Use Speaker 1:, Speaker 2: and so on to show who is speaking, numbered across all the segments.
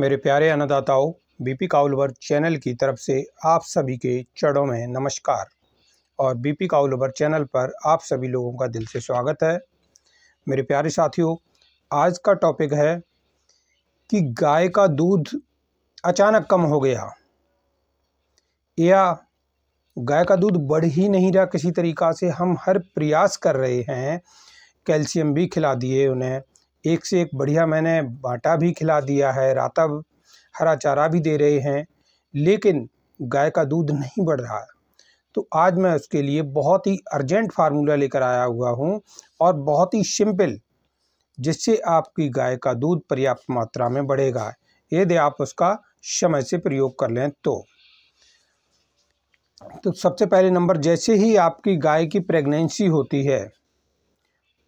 Speaker 1: मेरे प्यारे अन्नदाताओं BP काउलवर channel की तरफ से आप सभी के चढ़ों में नमस्कार और बीपी काउलवर चैनल पर आप सभी लोगों का दिल से स्वागत है मेरे प्यारे साथियों आज का टॉपिक है कि गाय का दूध अचानक कम हो गया या गाय का दूध बढ़ ही नहीं रहा किसी तरीक़ा से हम हर प्रयास कर रहे हैं कैल्शियम भी खिला दिए उन्हें एक से एक बढ़िया मैंने बाटा भी खिला दिया है राता हरा चारा भी दे रहे हैं लेकिन गाय का दूध नहीं बढ़ रहा है तो आज मैं उसके लिए बहुत ही अर्जेंट फार्मूला लेकर आया हुआ हूँ और बहुत ही सिंपल जिससे आपकी गाय का दूध पर्याप्त मात्रा में बढ़ेगा यदि आप उसका समय से प्रयोग कर लें तो तो सबसे पहले नंबर जैसे ही आपकी गाय की प्रेगनेंसी होती है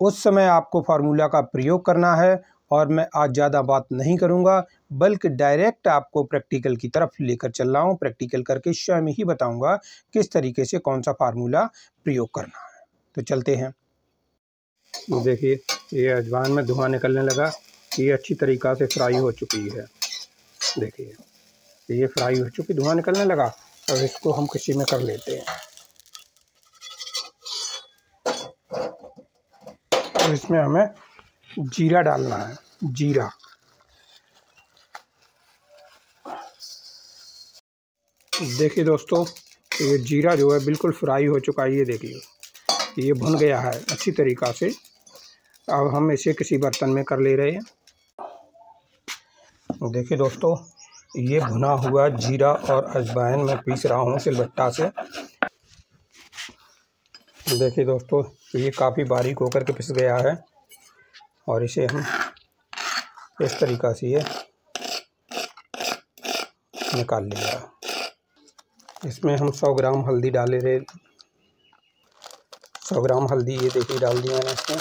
Speaker 1: उस समय आपको फार्मूला का प्रयोग करना है और मैं आज ज़्यादा बात नहीं करूँगा बल्कि डायरेक्ट आपको प्रैक्टिकल की तरफ लेकर चल रहा हूँ प्रैक्टिकल करके स्वयं ही बताऊँगा किस तरीके से कौन सा फार्मूला प्रयोग करना है तो चलते हैं देखिए ये अजवान में धुआं निकलने लगा ये अच्छी तरीक़ा से फ्राई हो चुकी है देखिए ये फ्राई हो चुकी धुआं निकलने लगा अब इसको हम किसी में कर लेते हैं और तो इसमें हमें जीरा डालना है जीरा देखिए दोस्तों ये जीरा जो है बिल्कुल फ्राई हो चुका है ये देखिए ये भुन गया है अच्छी तरीक़ा से अब हम इसे किसी बर्तन में कर ले रहे हैं देखिए दोस्तों ये भुना हुआ जीरा और अजवाइन मैं पीस रहा हूँ सिलबट्टा से देखिए दोस्तों ये काफ़ी बारीक होकर के पिस गया है और इसे हम इस तरीक़ा से ये निकाल लिया इसमें हम सौ ग्राम हल्दी डाले रहे सौ ग्राम हल्दी ये देखिए डाल दी मैंने इसमें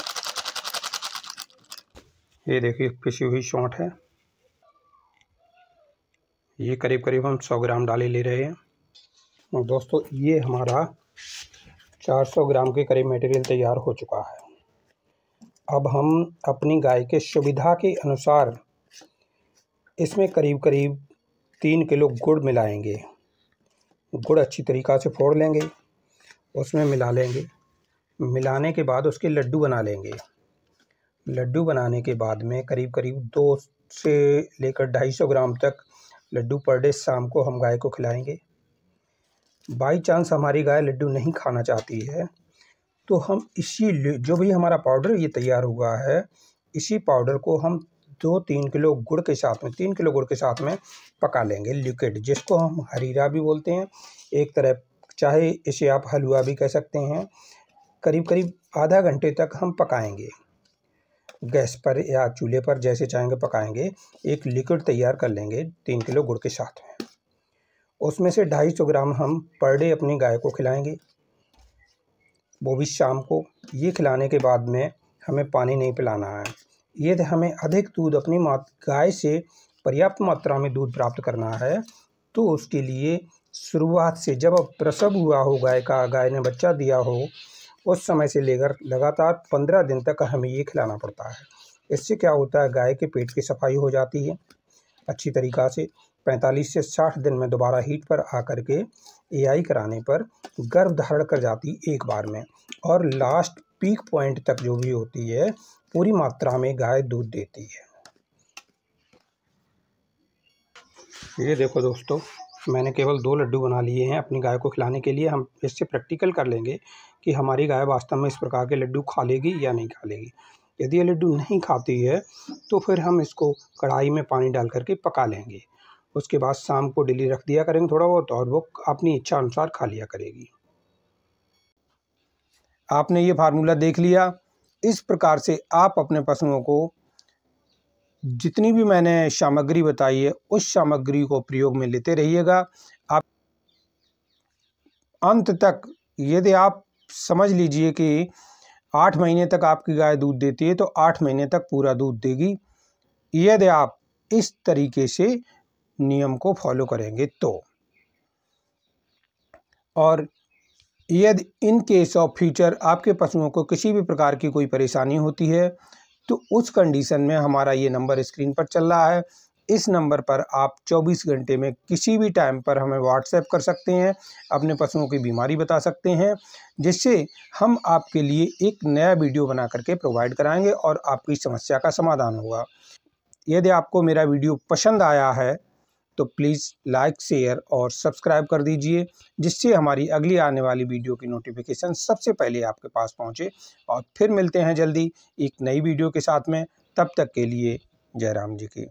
Speaker 1: ये देखिए पिसी हुई शॉट है ये करीब करीब हम सौ ग्राम डाले ले रहे हैं और दोस्तों ये हमारा 400 ग्राम के करीब मटेरियल तैयार हो चुका है अब हम अपनी गाय के सुविधा के अनुसार इसमें करीब करीब तीन किलो गुड़ मिलाएंगे गुड़ अच्छी तरीक़ा से फोड़ लेंगे उसमें मिला लेंगे मिलाने के बाद उसके लड्डू बना लेंगे लड्डू बनाने के बाद में करीब करीब दो से लेकर ढाई सौ ग्राम तक लड्डू पर डे शाम को हम गाय को खिलाएंगे बाई चांस हमारी गाय लड्डू नहीं खाना चाहती है तो हम इसी जो भी हमारा पाउडर ये तैयार हुआ है इसी पाउडर को हम दो तीन किलो गुड़ के साथ में तीन किलो गुड़ के साथ में पका लेंगे लिक्विड जिसको हम हरीरा भी बोलते हैं एक तरह चाहे इसे आप हलवा भी कह सकते हैं करीब करीब आधा घंटे तक हम पकाएंगे गैस पर या चूल्हे पर जैसे चाहेंगे पकाएंगे एक लिक्विड तैयार कर लेंगे तीन किलो गुड़ के साथ में उसमें से ढाई सौ ग्राम हम पर डे अपनी गाय को खिलाएंगे वो भी शाम को ये खिलाने के बाद में हमें पानी नहीं पिलाना है ये हमें अधिक दूध अपनी गाय से पर्याप्त मात्रा में दूध प्राप्त करना है तो उसके लिए शुरुआत से जब प्रसव हुआ हो गाय का गाय ने बच्चा दिया हो उस समय से लेकर लगातार पंद्रह दिन तक हमें ये खिलाना पड़ता है इससे क्या होता है गाय के पेट की सफाई हो जाती है अच्छी तरीक़ा से 45 से 60 दिन में दोबारा हीट पर आकर के एआई कराने पर गर्भ धारण कर जाती एक बार में और लास्ट पीक पॉइंट तक जो भी होती है पूरी मात्रा में गाय दूध देती है ये देखो दोस्तों मैंने केवल दो लड्डू बना लिए हैं अपनी गाय को खिलाने के लिए हम इससे प्रैक्टिकल कर लेंगे कि हमारी गाय वास्तव में इस प्रकार के लड्डू खा लेगी या नहीं खा लेगी यदि ये लड्डू नहीं खाती है तो फिर हम इसको कढ़ाई में पानी डाल करके पका लेंगे उसके बाद शाम को डेली रख दिया करेंगे थोड़ा बहुत और वो अपनी इच्छा अनुसार खा लिया करेगी आपने ये फार्मूला देख लिया इस प्रकार से आप अपने पशुओं को जितनी भी मैंने सामग्री बताई है उस सामग्री को प्रयोग में लेते रहिएगा आप अंत तक यदि आप समझ लीजिए कि आठ महीने तक आपकी गाय दूध देती है तो आठ महीने तक पूरा दूध देगी यदि आप इस तरीके से नियम को फॉलो करेंगे तो और यदि इन केस ऑफ फ्यूचर आपके पशुओं को किसी भी प्रकार की कोई परेशानी होती है तो उस कंडीशन में हमारा ये नंबर स्क्रीन पर चल रहा है इस नंबर पर आप 24 घंटे में किसी भी टाइम पर हमें व्हाट्सएप कर सकते हैं अपने पशुओं की बीमारी बता सकते हैं जिससे हम आपके लिए एक नया वीडियो बना करके प्रोवाइड कराएंगे और आपकी समस्या का समाधान होगा यदि आपको मेरा वीडियो पसंद आया है तो प्लीज़ लाइक शेयर और सब्सक्राइब कर दीजिए जिससे हमारी अगली आने वाली वीडियो की नोटिफिकेशन सबसे पहले आपके पास पहुँचे और फिर मिलते हैं जल्दी एक नई वीडियो के साथ में तब तक के लिए जयराम जी की